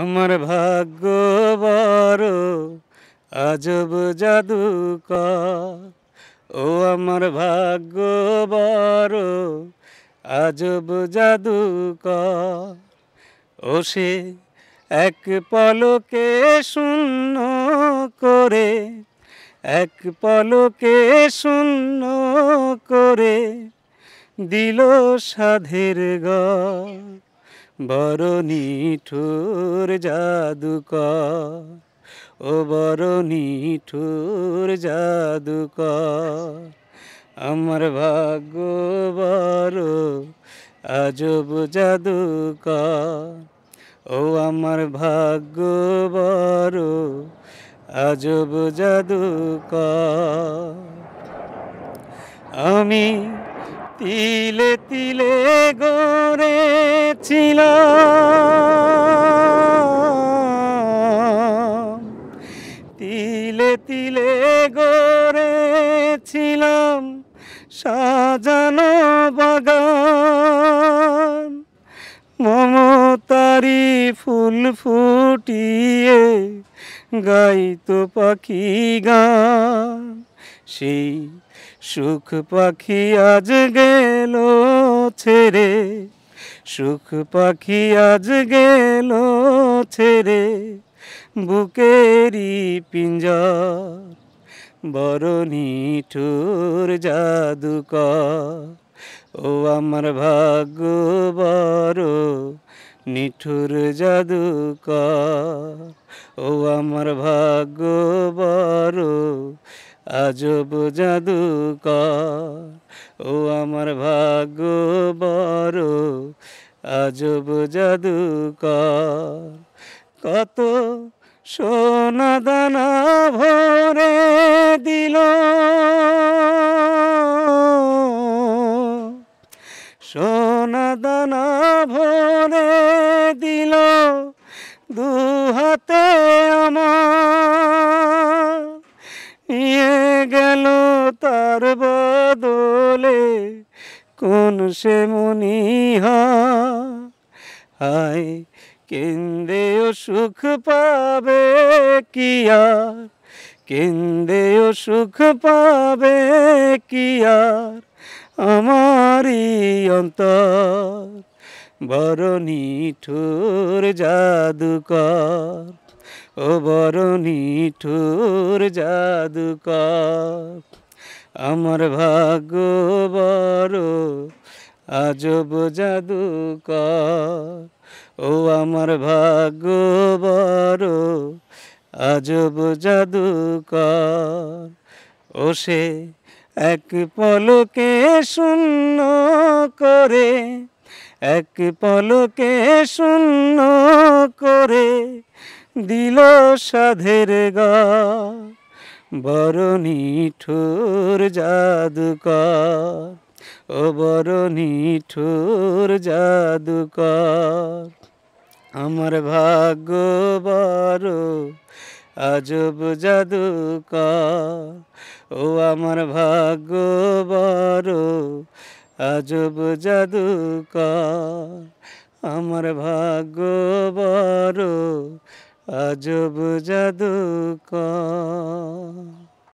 আমার ভাগ্য বড় আজব জাদু ও আমার ভাগ্য বড় আজব জাদু ও সে এক পলকে শূন্য করে এক পলকে শূন্য করে দিল সাধের গ বড় নিঠুর যাদুক ও বড় নিঠুর যাদুক আমার ভাগ্য বর আজব যাদুক ও আমার ভাগ্য বর আজব যাদুক আমি তিলে তিলে গোরে ছিলাম তিলে তিলে ছিলাম সাজান বাগান মমতারি ফুল ফুটিয়ে গাইত পাখি গান সেই সুখ পাখি আজ গেল ছেড়ে সুখ পাখি আজ গেল ছেড়ে বুকেরি পিঞ্জর বরণি ঠুর জাদুকর ও আমার ভাগ্য বড় নিঠুর জাদুকর ও আমার ভাগ্য বড় আজব জাদুকর ও আমার ভাগ্য বড় আজব জাদুকর কত সোনা দানা ভরে দিল সোনা দানা ভরে দিল দু হাতে কোন সে মনিহা হায় কেন্দেও সুখ পাবে কেন্দে কেন্দেও সুখ পাবে কিয়ার আমারই অন্তর বড় নিঠুর জাদুকর ও বড় নিঠুর জাদুকর আমার ভাগ্য বড় আজব জাদু ও আমার ভাগ্য বড় আজব জাদু ও সে এক পলকে শূন্য করে এক পলকে শূন্য করে দিল সাধের গা বরণী ঠোর যাদুক ও বরণী ঠোর যাদুক আমার ভাগ্য বর আজব যাদুক ও আমার ভাগ্য বর আজব যাদুক আমার ভাগ্য বড় अजब जादू का